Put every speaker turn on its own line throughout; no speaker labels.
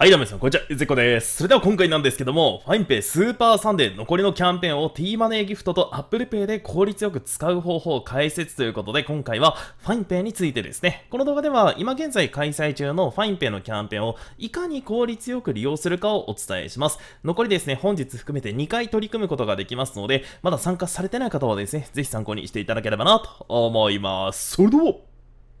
はい、どうも皆さん、こんにちは。ゆずこです。それでは今回なんですけども、ファインペイスーパーサンデー残りのキャンペーンを T マネーギフトと Apple Pay で効率よく使う方法を解説ということで、今回はファインペイについてですね。この動画では今現在開催中のファインペイのキャンペーンをいかに効率よく利用するかをお伝えします。残りですね、本日含めて2回取り組むことができますので、まだ参加されてない方はですね、ぜひ参考にしていただければなと思います。それでは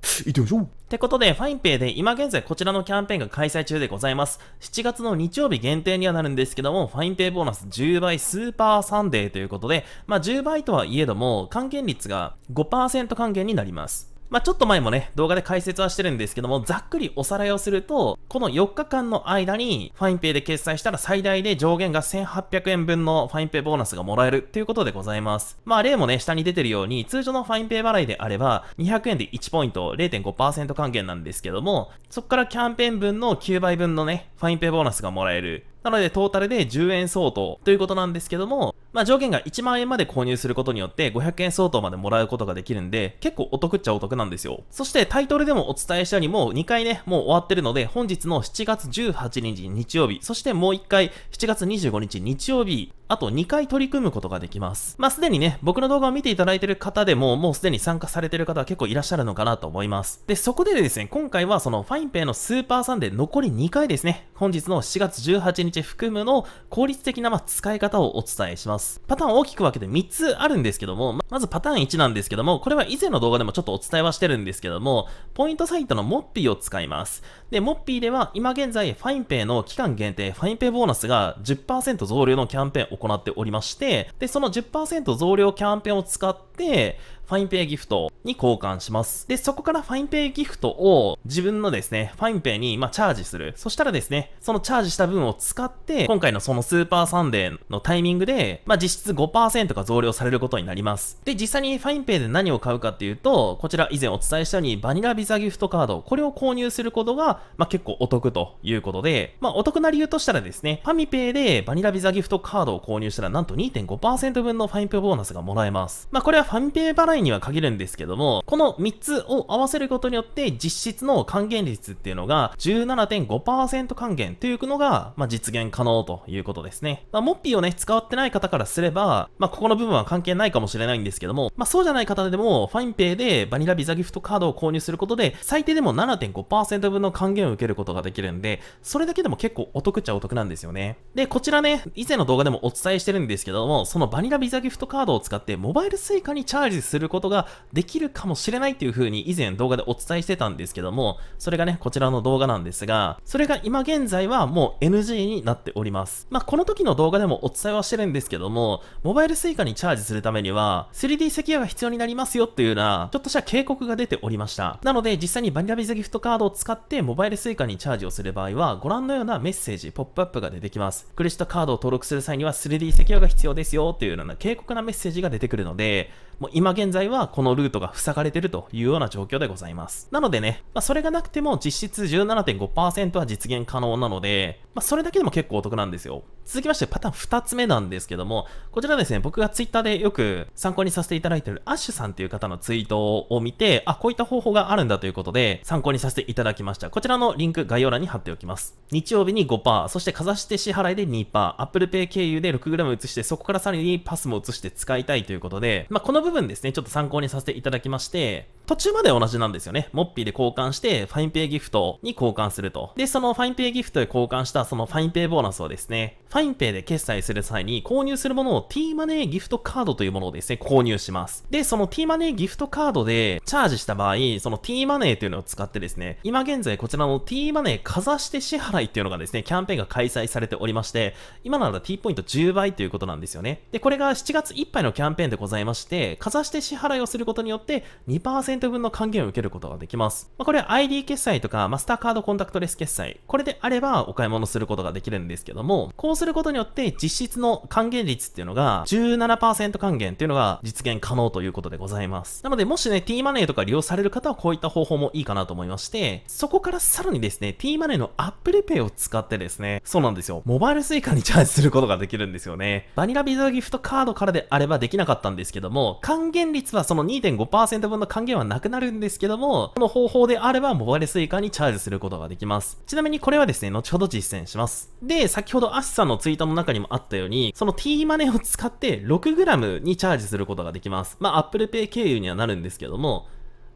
行ってみましょうってことで、ファインペイで今現在こちらのキャンペーンが開催中でございます。7月の日曜日限定にはなるんですけども、ファインペイボーナス10倍スーパーサンデーということで、まあ10倍とはいえども、還元率が5%還元になります。まあ、ちょっと前もね、動画で解説はしてるんですけども、ざっくりおさらいをすると、この4日間の間に、ファインペイで決済したら最大で上限が1800円分のファインペイボーナスがもらえるということでございます。まあ、例もね、下に出てるように、通常のファインペイ払いであれば、200円で1ポイント、0.5%還元なんですけども、そこからキャンペーン分の9倍分のね、ファインペイボーナスがもらえる。なので、トータルで10円相当ということなんですけども、まあ、上限が1万円まで購入することによって500円相当までもらうことができるんで、結構お得っちゃお得なんですよ。そしてタイトルでもお伝えしたようにもう2回ね、もう終わってるので、本日の7月18日日曜日、そしてもう1回7月25日日曜日あと2回取り組むことができます。まあ、すでにね、僕の動画を見ていただいてる方でも、もうすでに参加されてる方は結構いらっしゃるのかなと思います。で、そこでですね、今回はそのファインペイのスーパーサンデー残り2回ですね、本日の7月18日含むの効率的なま使い方をお伝えします。パターン大きく分けて3つあるんですけども、まずパターン1なんですけども、これは以前の動画でもちょっとお伝えはしてるんですけども、ポイントサイトのモッピーを使います。で、モッピーでは今現在ファインペイの期間限定ファインペイボーナスが10%増量のキャンペーンを行っておりまして、で、その10%増量キャンペーンを使って、ファインペイギフトに交換します。で、そこからファインペイギフトを自分のですね、ファインペイに、まあ、チャージする。そしたらですね、そのチャージした分を使って、今回のそのスーパーサンデーのタイミングで、まあ、実質5%が増量されることになります。で、実際にファインペイで何を買うかっていうと、こちら以前お伝えしたように、バニラビザギフトカード、これを購入することが、まあ、結構お得ということで、まあ、お得な理由としたらですね、ファミペイでバニラビザギフトカードを購入したら、なんと2.5%分のファインペイボーナスがもらえます。まあ、これはファミペイ払いには限るんですけども、この3つを合わせることによって実質の還元率っていうのが17.5%還元というのが、まあ、実現可能ということですね。まあ、モッピーをね、使わってない方からすれば、まあ、ここの部分は関係ないかもしれないんですけども、まあ、そうじゃない方でも、ファインペイでバニラビザギフトカードを購入することで、最低でも7.5%分の還元を受けることができるんで、それだけでも結構お得っちゃお得なんですよね。で、こちらね、以前の動画でもお伝えしてるんですけども、そのバニラビザギフトカードを使って、モバイル suica にチャージすることができるかもしれないっていう風に以前動画でお伝えしてたんですけども、それがね、こちらの動画なんですが、それが今現在はもう NG になっております。まあ、この時の動画でもお伝えはしてるんですけども、モバイル Suica にチャージするためには、3D 石油が必要になりますよっていうような、ちょっとした警告が出ておりました。なので、実際にバニラビザギフトカードを使ってモバイル Suica にチャージをする場合は、ご覧のようなメッセージ、ポップアップが出てきます。クレジットカードを登録する際には 3D 石油が必要ですよっていうような警告なメッセージが出てくるので、もう今現在はこのルートが塞がれてるというような状況でございます。なのでね、まあ、それがなくても実質17.5%は実現可能なので、まあ、それだけでも結構お得なんですよ。続きましてパターン2つ目なんですけども、こちらですね、僕が Twitter でよく参考にさせていただいているアッシュさんという方のツイートを見て、あ、こういった方法があるんだということで参考にさせていただきました。こちらのリンク概要欄に貼っておきます。日曜日に5%、そしてかざして支払いで2%、Apple Pay 経由で 6g 移して、そこからさらにパスも移して使いたいということで、まあ、この部分ですね、ちょっと参考にさせていただきまして、途中まで同じなんですよね。モッピーで交換して、ファインペイギフトに交換すると。で、そのファインペイギフトで交換したそのファインペイボーナスをですね、ファインペイで決済する際に購入するものを t マネーギフトカードというものをですね、購入します。で、その t マネーギフトカードでチャージした場合、その t マネーというのを使ってですね、今現在こちらの t マネーかざして支払いっていうのがですね、キャンペーンが開催されておりまして、今なら t ポイント10倍ということなんですよね。で、これが7月いっぱいのキャンペーンでございまして、かざして支払いをすることによって2%分の還元を受けることができます。まあ、これは ID 決済とか、マスターカードコンタクトレス決済、これであればお買い物することができるんですけども、こうするることによって、実質の還元率っていうのが17%還元っていうのが実現可能ということでございます。なので、もしね、t マネーとか利用される方はこういった方法もいいかなと思いまして、そこからさらにですね、t マネーの Apple Pay を使ってですね、そうなんですよ。モバイル suica にチャージすることができるんですよね。バニラビザギフトカードからであればできなかったんですけども、還元率はその2.5%分の還元はなくなるんですけども、この方法であればモバイル suica にチャージすることができます。ちなみにこれはですね、後ほど実践します。で、先ほどアッサのツイートの中にもあったように、その t マネを使って 6g にチャージすることができます。まあ、Apple Pay 経由にはなるんですけども、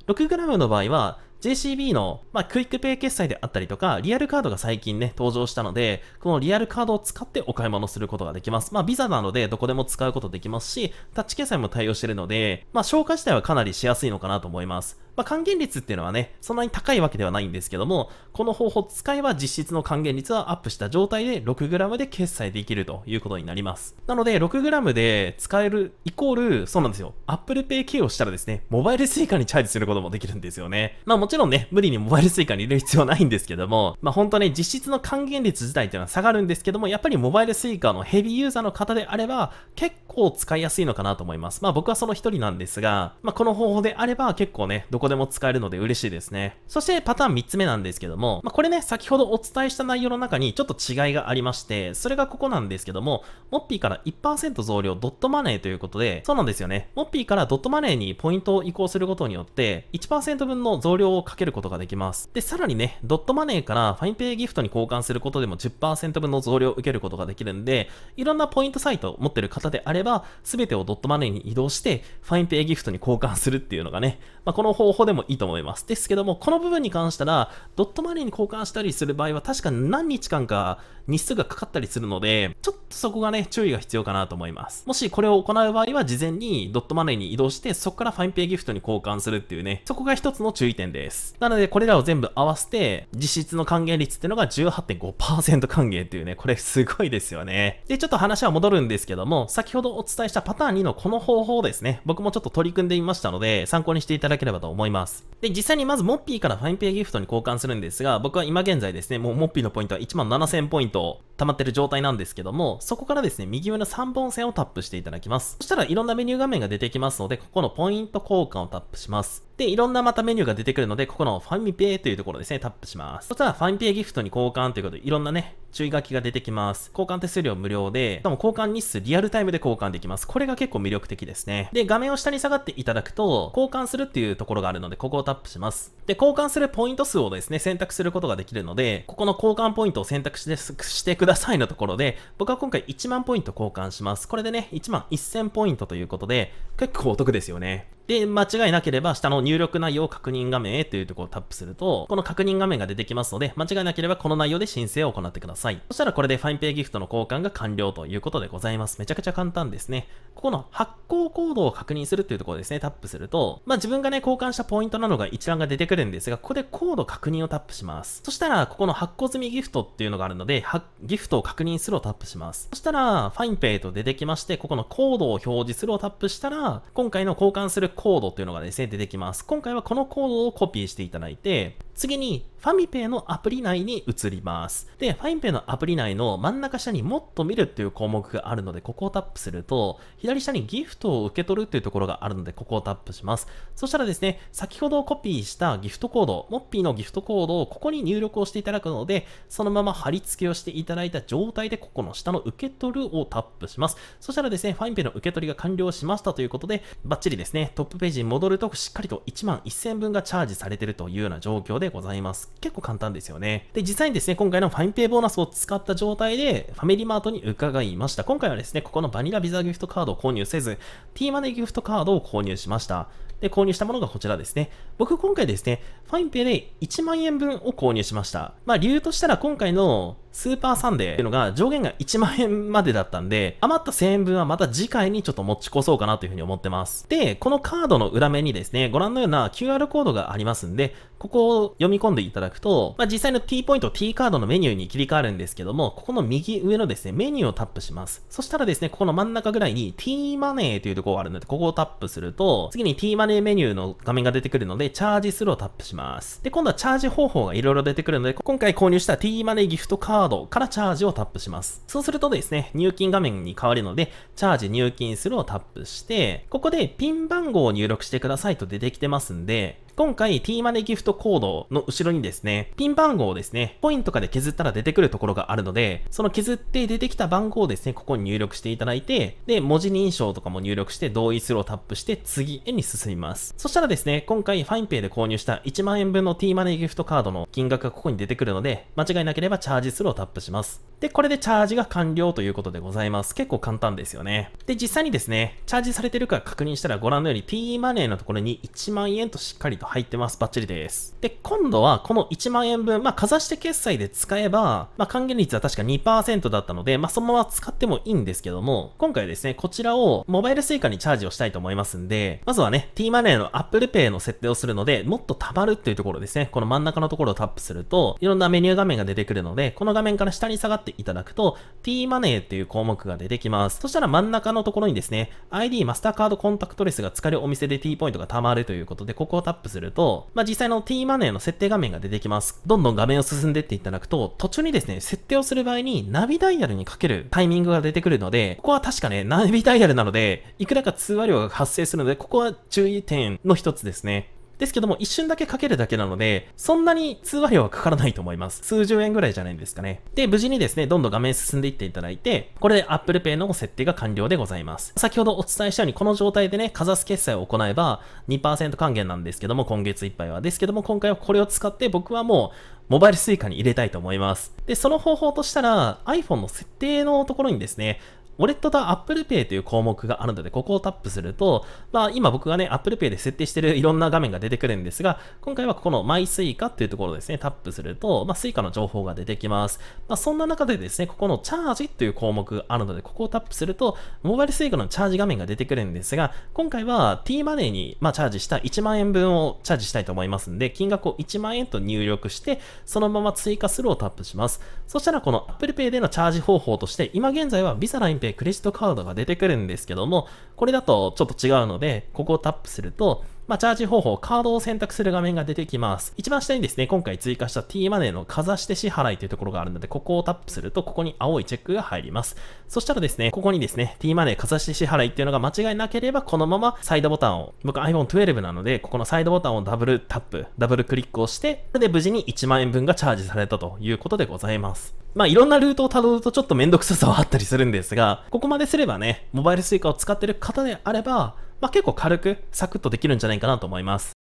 6g の場合は、JCB の、まあ、クイックペイ決済であったりとか、リアルカードが最近ね、登場したので、このリアルカードを使ってお買い物することができます。まあ、ビザなのでどこでも使うことできますし、タッチ決済も対応してるので、まあ、消化自体はかなりしやすいのかなと思います。まあ、還元率っていうのはね、そんなに高いわけではないんですけども、この方法使えば実質の還元率はアップした状態で 6g で決済できるということになります。なので 6g で使えるイコール、そうなんですよ。Apple Pay 経をしたらですね、モバイル Suica にチャージすることもできるんですよね。まあもちろんね、無理にモバイル Suica に入れる必要はないんですけども、まあ本当ね、実質の還元率自体っていうのは下がるんですけども、やっぱりモバイル Suica のヘビーユーザーの方であれば、結構使いやすいのかなと思います。まあ僕はその一人なんですが、まあこの方法であれば結構ね、どここでも使えるので嬉しいですね。そしてパターン3つ目なんですけども、まあ、これね、先ほどお伝えした内容の中にちょっと違いがありまして、それがここなんですけども、モッピーから1%増量ドットマネーということで、そうなんですよね。モッピーからドットマネーにポイントを移行することによって、1%分の増量をかけることができます。で、さらにね、ドットマネーからファインペイギフトに交換することでも10%分の増量を受けることができるんで、いろんなポイントサイトを持ってる方であれば、すべてをドットマネーに移動して、ファインペイギフトに交換するっていうのがね、まあ、この方法でもいいと思います。ですけども、この部分に関したら、ドットマネーに交換したりする場合は、確か何日間か日数がかかったりするので、ちょっとそこがね、注意が必要かなと思います。もしこれを行う場合は、事前にドットマネーに移動して、そこからファインペイギフトに交換するっていうね、そこが一つの注意点です。なので、これらを全部合わせて、実質の還元率っていうのが18.5%還元っていうね、これすごいですよね。で、ちょっと話は戻るんですけども、先ほどお伝えしたパターン2のこの方法ですね、僕もちょっと取り組んでみましたので、参考にしていただければと思います。思います。で、実際にまずモッピーからファインペイギフトに交換するんですが、僕は今現在ですね、もうモッピーのポイントは1万7000ポイント溜まってる状態なんですけども、そこからですね、右上の3本線をタップしていただきます。そしたらいろんなメニュー画面が出てきますので、ここのポイント交換をタップします。で、いろんなまたメニューが出てくるので、ここのファミペイというところですね、タップします。そしたらファミペイギフトに交換ということで、いろんなね、注意書きが出てきます。交換手数料無料で、しかも交換日数リアルタイムで交換できます。これが結構魅力的ですね。で、画面を下に下がっていただくと、交換するっていうところがあるので、ここをタップします。で、交換するポイント数をですね、選択することができるので、ここの交換ポイントを選択してしてくださいのところで、僕は今回1万ポイント交換します。これでね、1万1000ポイントということで、結構お得ですよね。で、間違いなければ下の入力内容を確認画面へというところをタップすると、この確認画面が出てきますので、間違いなければこの内容で申請を行ってください。そしたらこれでファインペイギフトの交換が完了ということでございます。めちゃくちゃ簡単ですね。ここの発行コードを確認するというところですね、タップすると、まあ、自分がね、交換したポイントなどが一覧が出てくるんですが、ここでコード確認をタップします。そしたら、ここの発行済みギフトっていうのがあるので、ギフトを確認するをタップします。そしたら、ファインペイと出てきまして、ここのコードを表示するをタップしたら、今回の交換するコードっていうのがですね、出てきます。今回はこのコードをコピーしていただいて、次に、ファミペイのアプリ内に移ります。で、ファミペイのアプリ内の真ん中下にもっと見るっていう項目があるので、ここをタップすると、左下にギフトを受け取るっていうところがあるので、ここをタップします。そしたらですね、先ほどコピーしたギフトコード、モッピーのギフトコードをここに入力をしていただくので、そのまま貼り付けをしていただいた状態で、ここの下の受け取るをタップします。そしたらですね、ファミペイの受け取りが完了しましたということで、バッチリですね、トップページに戻ると、しっかりと1万1000分がチャージされているというような状況で、でございます。結構簡単ですよね。で、実際にですね、今回のファインペイボーナスを使った状態で、ファミリーマートに伺いました。今回はですね、ここのバニラビザギフトカードを購入せず、t マネギフトカードを購入しました。で、購入したものがこちらですね。僕今回ですね、ファインペイで1万円分を購入しました。まあ理由としたら今回のスーパーサンデーっていうのが上限が1万円までだったんで、余った1000円分はまた次回にちょっと持ち越そうかなというふうに思ってます。で、このカードの裏面にですね、ご覧のような QR コードがありますんで、ここを読み込んでいただくと、まあ、実際の T ポイント T カードのメニューに切り替わるんですけども、ここの右上のですね、メニューをタップします。そしたらですね、ここの真ん中ぐらいに T マネーというところがあるので、ここをタップすると、次に T マネーメニューの画面が出てくるので、チャージするをタップします。で、今度はチャージ方法がいろいろ出てくるので、今回購入した T マネーギフトカードからチャージをタップします。そうするとですね、入金画面に変わるので、チャージ入金するをタップして、ここでピン番号を入力してくださいと出てきてますんで、今回 t マネギフトコードの後ろにですね、ピン番号をですね、コインとかで削ったら出てくるところがあるので、その削って出てきた番号をですね、ここに入力していただいて、で、文字認証とかも入力して同意するをタップして次へに進みます。そしたらですね、今回ファインペイで購入した1万円分の t マネギフトカードの金額がここに出てくるので、間違いなければチャージするをタップします。で、これでチャージが完了ということでございます。結構簡単ですよね。で、実際にですね、チャージされてるか確認したらご覧のように T マネーのところに1万円としっかりと入ってます。バッチリです。で、今度はこの1万円分、まあ、かざして決済で使えば、まあ、還元率は確か2%だったので、まあ、そのまま使ってもいいんですけども、今回はですね、こちらをモバイル Suica にチャージをしたいと思いますんで、まずはね、T マネーの Apple Pay の設定をするので、もっと溜まるっていうところですね、この真ん中のところをタップすると、いろんなメニュー画面が出てくるので、この画面から下に下がってていただくと、t マネーっていう項目が出てきます。そしたら真ん中のところにですね、ID マスターカードコンタクトレスが使えるお店で t ポイントが貯まるということで、ここをタップすると、まあ、実際の t マネーの設定画面が出てきます。どんどん画面を進んでっていただくと、途中にですね、設定をする場合にナビダイヤルにかけるタイミングが出てくるので、ここは確かね、ナビダイヤルなので、いくらか通話料が発生するので、ここは注意点の一つですね。ですけども、一瞬だけかけるだけなので、そんなに通話料はかからないと思います。数十円ぐらいじゃないんですかね。で、無事にですね、どんどん画面進んでいっていただいて、これで Apple Pay の設定が完了でございます。先ほどお伝えしたように、この状態でね、かざす決済を行えば2%還元なんですけども、今月いっぱいは。ですけども、今回はこれを使って僕はもう、モバイル suica に入れたいと思います。で、その方法としたら、iPhone の設定のところにですね、ウォレットと Apple Pay という項目があるので、ここをタップすると、まあ今僕がね、Apple Pay で設定してる いろんな画面が出てくるんですが、今回はここの MySuica いうところですね、タップすると、まあ Suica の情報が出てきます。まあそんな中でですね、ここのチャージという項目があるので、ここをタップすると、モバイル Suica のチャージ画面が出てくるんですが、今回は t マネーに、まあ、チャージした1万円分をチャージしたいと思いますので、金額を1万円と入力して、そのまま追加するをタップします。そしたらこの Apple Pay でのチャージ方法として、今現在は Visa Line てクレジットカードが出てくるんですけども、これだとちょっと違うので、ここをタップすると、まあ、チャージ方法、カードを選択する画面が出てきます。一番下にですね、今回追加した t マネーのかざして支払いというところがあるので、ここをタップすると、ここに青いチェックが入ります。そしたらですね、ここにですね、t マネーかざして支払いっていうのが間違いなければ、このままサイドボタンを、僕 iPhone 12なので、ここのサイドボタンをダブルタップ、ダブルクリックをして、これで無事に1万円分がチャージされたということでございます。まあ、いろんなルートを辿るとちょっとめんどくささはあったりするんですが、ここまですればね、モバイル suica を使ってる方であれば、まあ、結構軽くサクッとできるんじゃないかなと思います。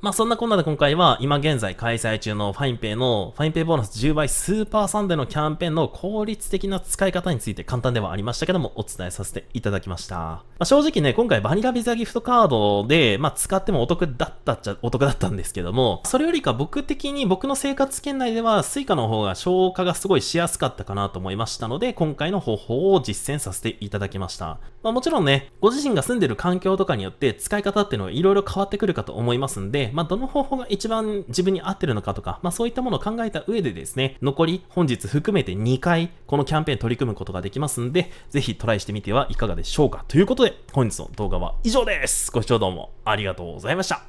まあそんなこんなで今回は今現在開催中のファインペイのファインペイボーナス10倍スーパーサンデーのキャンペーンの効率的な使い方について簡単ではありましたけどもお伝えさせていただきました。まあ、正直ね、今回バニラビザギフトカードで、まあ使ってもお得だったっちゃお得だったんですけども、それよりか僕的に僕の生活圏内ではスイカの方が消化がすごいしやすかったかなと思いましたので、今回の方法を実践させていただきました。まあもちろんね、ご自身が住んでる環境とかによって使い方っていうのは色々変わってくるかと思いますんで、まあ、どの方法が一番自分に合ってるのかとか、まあ、そういったものを考えた上でですね、残り本日含めて2回、このキャンペーン取り組むことができますんで、ぜひトライしてみてはいかがでしょうか。ということで、本日の動画は以上です。ご視聴どうもありがとうございました。